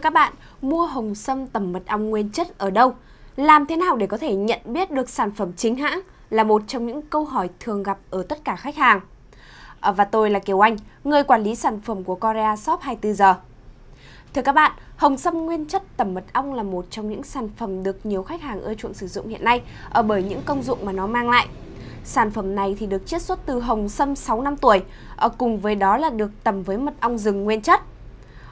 các bạn mua hồng sâm tầm mật ong nguyên chất ở đâu? Làm thế nào để có thể nhận biết được sản phẩm chính hãng là một trong những câu hỏi thường gặp ở tất cả khách hàng. À, và tôi là Kiều Anh, người quản lý sản phẩm của Korea Shop 24 giờ. Thưa các bạn, hồng sâm nguyên chất tẩm mật ong là một trong những sản phẩm được nhiều khách hàng ưa chuộng sử dụng hiện nay ở à, bởi những công dụng mà nó mang lại. Sản phẩm này thì được chiết xuất từ hồng sâm 6 năm tuổi, à, cùng với đó là được tẩm với mật ong rừng nguyên chất.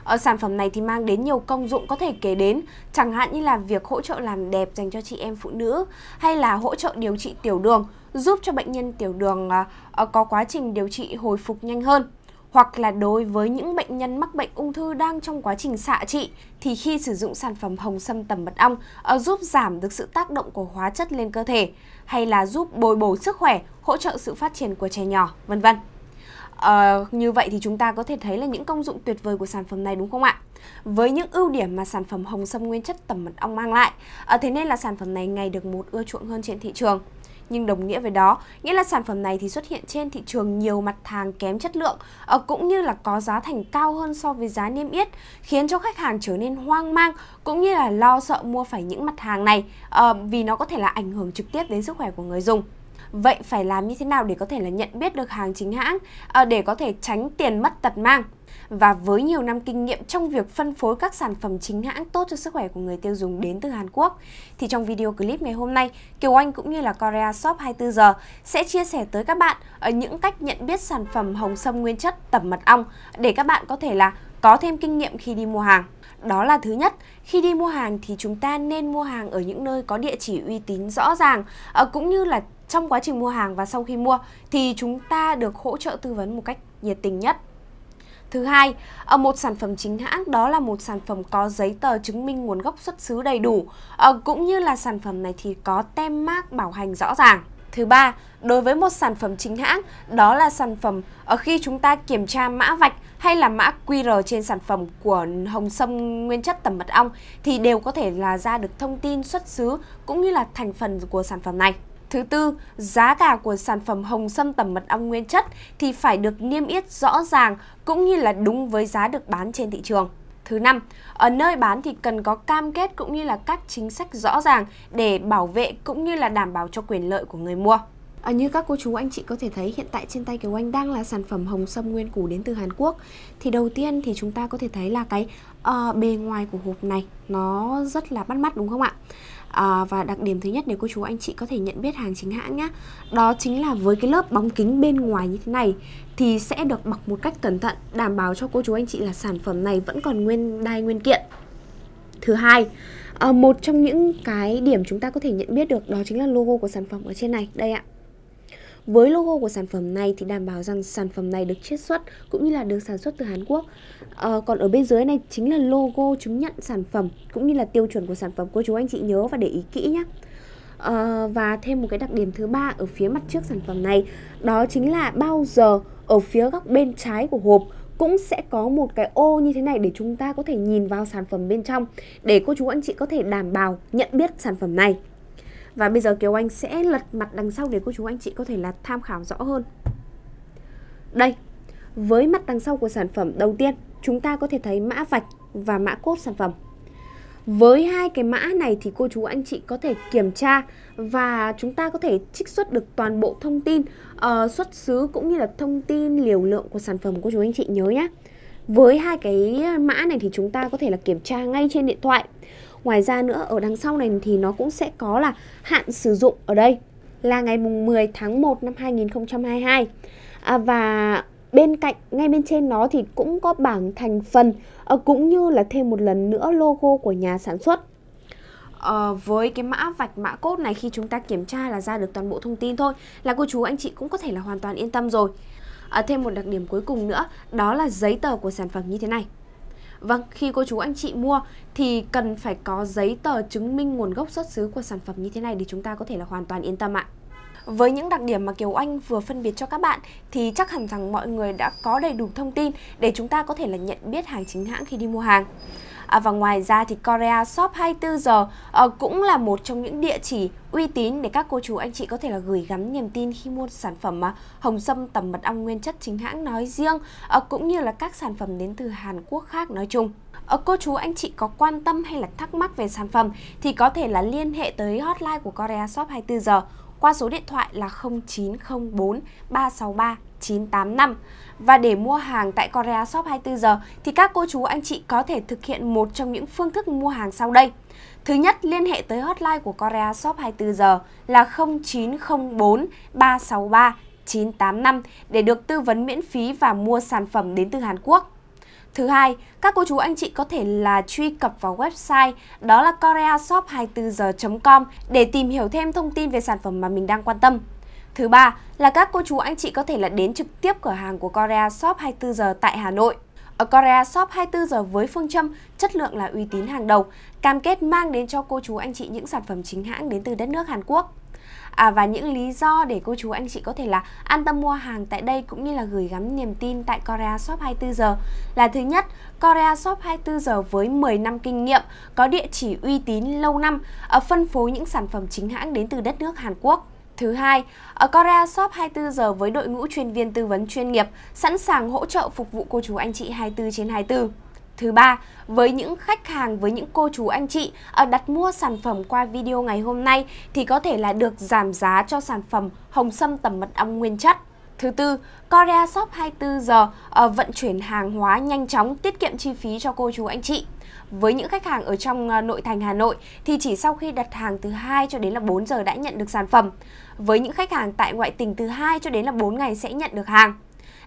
Ở ờ, sản phẩm này thì mang đến nhiều công dụng có thể kể đến, chẳng hạn như là việc hỗ trợ làm đẹp dành cho chị em phụ nữ hay là hỗ trợ điều trị tiểu đường, giúp cho bệnh nhân tiểu đường ờ, ờ, có quá trình điều trị hồi phục nhanh hơn hoặc là đối với những bệnh nhân mắc bệnh ung thư đang trong quá trình xạ trị thì khi sử dụng sản phẩm hồng sâm tầm mật ong giúp giảm được sự tác động của hóa chất lên cơ thể hay là giúp bồi bổ sức khỏe, hỗ trợ sự phát triển của trẻ nhỏ, vân vân. À, như vậy thì chúng ta có thể thấy là những công dụng tuyệt vời của sản phẩm này đúng không ạ? Với những ưu điểm mà sản phẩm hồng sâm nguyên chất tẩm mật ong mang lại, à, thế nên là sản phẩm này ngày được một ưa chuộng hơn trên thị trường nhưng đồng nghĩa với đó nghĩa là sản phẩm này thì xuất hiện trên thị trường nhiều mặt hàng kém chất lượng ờ, cũng như là có giá thành cao hơn so với giá niêm yết khiến cho khách hàng trở nên hoang mang cũng như là lo sợ mua phải những mặt hàng này vì nó có thể là ảnh hưởng trực tiếp đến sức khỏe của người dùng. Vậy phải làm như thế nào để có thể là nhận biết được hàng chính hãng ờ, để có thể tránh tiền mất tật mang? Và với nhiều năm kinh nghiệm trong việc phân phối các sản phẩm chính hãng tốt cho sức khỏe của người tiêu dùng đến từ Hàn Quốc thì trong video clip ngày hôm nay, Kiều Anh cũng như là Korea Shop 24 giờ sẽ chia sẻ tới các bạn ờ, những cách nhận biết sản phẩm hồng sâm nguyên chất tẩm mật ong để các bạn có thể là có thêm kinh nghiệm khi đi mua hàng. Đó là thứ nhất, khi đi mua hàng thì chúng ta nên mua hàng ở những nơi có địa chỉ uy tín rõ ràng, ờ, cũng như là trong quá trình mua hàng và sau khi mua thì chúng ta được hỗ trợ tư vấn một cách nhiệt tình nhất. Thứ hai, ở ờ, một sản phẩm chính hãng đó là một sản phẩm có giấy tờ chứng minh nguồn gốc xuất xứ đầy đủ, ờ, cũng như là sản phẩm này thì có tem mác bảo hành rõ ràng. Thứ ba, đối với một sản phẩm chính hãng, đó là sản phẩm ở ờ, khi chúng ta kiểm tra mã vạch hay là mã QR trên sản phẩm của hồng sâm nguyên chất tẩm mật ong thì đều có thể là ra được thông tin xuất xứ cũng như là thành phần của sản phẩm này. Thứ tư, giá cả của sản phẩm hồng sâm tẩm mật ong nguyên chất thì phải được niêm yết rõ ràng cũng như là đúng với giá được bán trên thị trường. Thứ năm, ở nơi bán thì cần có cam kết cũng như là các chính sách rõ ràng để bảo vệ cũng như là đảm bảo cho quyền lợi của người mua. À, như các cô chú anh chị có thể thấy hiện tại trên tay Kiều Anh đang là sản phẩm hồng sâm nguyên củ đến từ Hàn Quốc Thì đầu tiên thì chúng ta có thể thấy là cái uh, bề ngoài của hộp này nó rất là bắt mắt đúng không ạ? à, và đặc điểm thứ nhất để cô chú anh chị có thể nhận biết hàng chính hãng nhé đó chính là với cái lớp bóng kính bên ngoài như thế này thì sẽ được bọc một cách cẩn thận đảm bảo cho cô chú anh chị là sản phẩm này vẫn còn nguyên đai nguyên kiện thứ hai à, một trong những cái điểm chúng ta có thể nhận biết được đó chính là logo của sản phẩm ở trên này đây ạ với logo của sản phẩm này thì đảm bảo rằng sản phẩm này được chiết xuất cũng như là được sản xuất từ Hàn Quốc. À, còn ở bên dưới này chính là logo chứng nhận sản phẩm cũng như là tiêu chuẩn của sản phẩm. Cô chú anh chị nhớ và để ý kỹ nhé. À, ờ, và thêm một cái đặc điểm thứ ba ở phía mặt trước sản phẩm này đó chính là bao giờ ở phía góc bên trái của hộp cũng sẽ có một cái ô như thế này để chúng ta có thể nhìn vào sản phẩm bên trong để cô chú anh chị có thể đảm bảo nhận biết sản phẩm này và bây giờ Kiều Anh sẽ lật mặt đằng sau để cô chú anh chị có thể là tham khảo rõ hơn. Đây, với mặt đằng sau của sản phẩm đầu tiên, chúng ta có thể thấy mã vạch và mã cốt sản phẩm. Với hai cái mã này thì cô chú anh chị có thể kiểm tra và chúng ta có thể trích xuất được toàn bộ thông tin uh, xuất xứ cũng như là thông tin liều lượng của sản phẩm cô chú anh chị nhớ nhé. Với hai cái mã này thì chúng ta có thể là kiểm tra ngay trên điện thoại. Ngoài ra nữa ở đằng sau này thì nó cũng sẽ có là hạn sử dụng ở đây là ngày mùng 10 tháng 1 năm 2022. À, và bên cạnh ngay bên trên nó thì cũng có bảng thành phần ờ, cũng như là thêm một lần nữa logo của nhà sản xuất. À, với cái mã vạch mã cốt này khi chúng ta kiểm tra là ra được toàn bộ thông tin thôi là cô chú anh chị cũng có thể là hoàn toàn yên tâm rồi. À, thêm một đặc điểm cuối cùng nữa đó là giấy tờ của sản phẩm như thế này Vâng, khi cô chú anh chị mua thì cần phải có giấy tờ chứng minh nguồn gốc xuất xứ của sản phẩm như thế này để chúng ta có thể là hoàn toàn yên tâm ạ. Với những đặc điểm mà Kiều Anh vừa phân biệt cho các bạn thì chắc hẳn rằng mọi người đã có đầy đủ thông tin để chúng ta có thể là nhận biết hàng chính hãng khi đi mua hàng. À, và ngoài ra thì Korea Shop 24 giờ à, cũng là một trong những địa chỉ uy tín để các cô chú anh chị có thể là gửi gắm niềm tin khi mua sản phẩm à, hồng sâm tầm mật ong nguyên chất chính hãng nói riêng à, cũng như là các sản phẩm đến từ Hàn Quốc khác nói chung. À, cô chú anh chị có quan tâm hay là thắc mắc về sản phẩm thì có thể là liên hệ tới hotline của Korea Shop 24 giờ qua số điện thoại là 0904 363 985. Và để mua hàng tại Korea Shop 24 giờ thì các cô chú anh chị có thể thực hiện một trong những phương thức mua hàng sau đây. Thứ nhất, liên hệ tới hotline của Korea Shop 24 giờ là 0904 363 985 để được tư vấn miễn phí và mua sản phẩm đến từ Hàn Quốc. Thứ hai, các cô chú anh chị có thể là truy cập vào website đó là koreashop 24 h com để tìm hiểu thêm thông tin về sản phẩm mà mình đang quan tâm. Thứ ba là các cô chú anh chị có thể là đến trực tiếp cửa hàng của Korea Shop 24 giờ tại Hà Nội. Ở Korea Shop 24 giờ với phương châm chất lượng là uy tín hàng đầu, cam kết mang đến cho cô chú anh chị những sản phẩm chính hãng đến từ đất nước Hàn Quốc. À, và những lý do để cô chú anh chị có thể là an tâm mua hàng tại đây cũng như là gửi gắm niềm tin tại Korea Shop 24 giờ là thứ nhất, Korea Shop 24 giờ với 10 năm kinh nghiệm, có địa chỉ uy tín lâu năm, ở phân phối những sản phẩm chính hãng đến từ đất nước Hàn Quốc. Thứ hai, ở Korea Shop 24 giờ với đội ngũ chuyên viên tư vấn chuyên nghiệp, sẵn sàng hỗ trợ phục vụ cô chú anh chị 24 trên 24. Thứ ba, với những khách hàng, với những cô chú anh chị ở đặt mua sản phẩm qua video ngày hôm nay thì có thể là được giảm giá cho sản phẩm hồng sâm tẩm mật ong nguyên chất. Thứ tư, Korea Shop 24 giờ uh, vận chuyển hàng hóa nhanh chóng, tiết kiệm chi phí cho cô chú anh chị. Với những khách hàng ở trong ờ, nội thành Hà Nội thì chỉ sau khi đặt hàng từ 2 cho đến là 4 giờ đã nhận được sản phẩm. Với những khách hàng tại ngoại tỉnh từ 2 cho đến là 4 ngày sẽ nhận được hàng.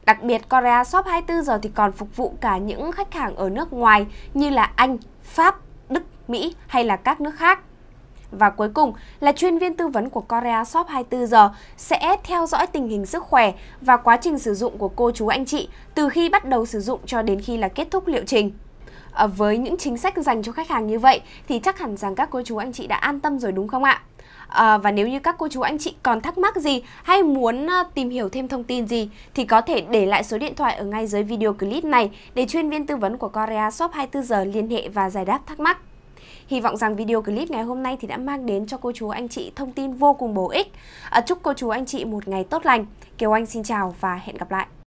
Đặc biệt Korea Shop 24 giờ thì còn phục vụ cả những khách hàng ở nước ngoài như là Anh, Pháp, Đức, Mỹ hay là các nước khác. Và cuối cùng là chuyên viên tư vấn của Korea Shop 24 giờ sẽ theo dõi tình hình sức khỏe và quá trình sử dụng của cô chú anh chị từ khi bắt đầu sử dụng cho đến khi là kết thúc liệu trình. À, với những chính sách dành cho khách hàng như vậy thì chắc hẳn rằng các cô chú anh chị đã an tâm rồi đúng không ạ? À, và nếu như các cô chú anh chị còn thắc mắc gì hay muốn ờ, tìm hiểu thêm thông tin gì thì có thể để lại số điện thoại ở ngay dưới video clip này để chuyên viên tư vấn của Korea Shop 24 giờ liên hệ và giải đáp thắc mắc. Hy vọng rằng video clip ngày hôm nay thì đã mang đến cho cô chú anh chị thông tin vô cùng bổ ích. À, chúc cô chú anh chị một ngày tốt lành. Kiều Anh xin chào và hẹn gặp lại.